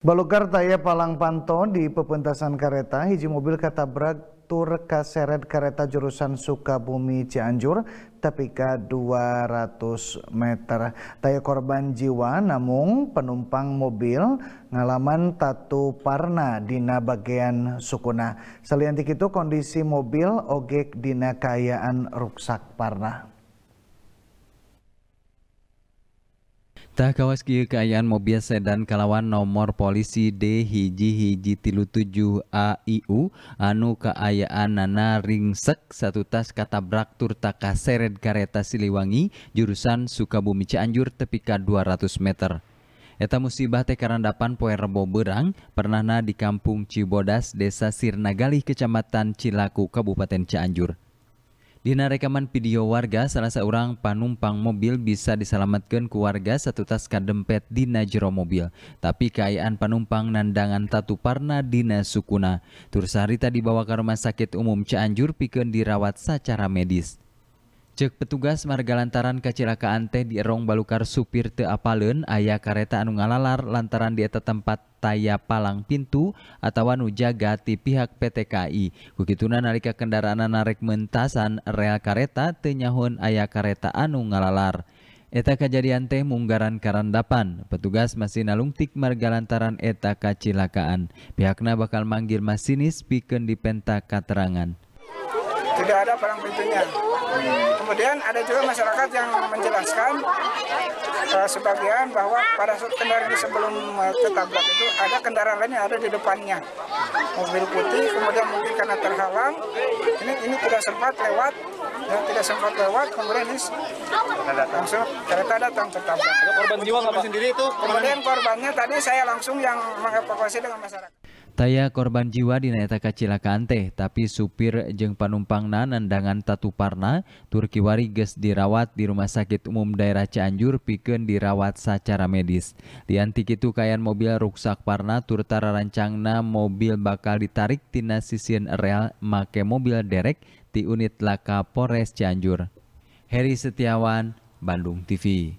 Balukar taya palang panto di pepentasan kereta, hiji mobil kata katabrak tur kaseret kereta jurusan Sukabumi Cianjur tapi ke 200 meter. Taya korban jiwa namun penumpang mobil ngalaman tatu parna dina bagian sukuna. Selain itu kondisi mobil ogek dina kayaan ruksak parna. Tah kawas kieu kaayaan mobil sedan kalawan nomor polisi D hiji hiji tilu tujuh AIU anu kaayaan nana ringsek satu tas kata katabrak tur takaseret kareta Siliwangi jurusan Sukabumi Cianjur tepi tepika 200 meter. Eta musibah teh karandapan poe Rebo Berang, pernahna di kampung Cibodas, Desa Sirnagalih, Kecamatan Cilaku, Kabupaten Cianjur. Dina rekaman video warga, salah seorang panumpang mobil bisa diselamatkan ke warga satu tas kadempet dina jero mobil. Tapi keayaan panumpang nandangan tatu parna dina sukuna. Tursarita dibawa ke rumah sakit umum Cianjur pikun dirawat secara medis. Cek petugas marga lantaran kecelakaan teh di Erong Balukar supir te apalen ayah kareta anu ngalalar lantaran di eta tempat taya palang pintu atau anu jaga ti pihak PT KAI. Begituna nalika kendaraan narek mentasan rel kareta tenyahun ayah kareta anu ngalalar. Eta kejadian teh munggaran karandapan. Petugas masih nalungtik marga lantaran eta kecelakaan. pihaknya bakal manggil masinis pikeun di penta katerangan tidak ada palang pintunya. Kemudian ada juga masyarakat yang menjelaskan uh, sebagian bahwa pada saat kendaraan sebelum uh, ketabrak itu ada kendaraan lain yang ada di depannya. Mobil putih, kemudian mungkin karena terhalang, ini ini tidak sempat lewat, ya, tidak sempat lewat, kemudian ini langsung kereta datang ketabrak. Ada korban jiwa nggak Sendiri itu, korban... Kemudian korbannya tadi saya langsung yang mengevakuasi dengan masyarakat. Taya korban jiwa di dinaeta kecelakaan teh, tapi supir panumpang panumpang nandangan parna, Turkiwari Wariges dirawat di Rumah Sakit Umum Daerah Cianjur piken dirawat secara medis. Diantik itu kayaan mobil ruksak parna turtara rancangna mobil bakal ditarik tina sisian real make mobil derek di unit laka Polres Cianjur. Heri Setiawan, Bandung TV.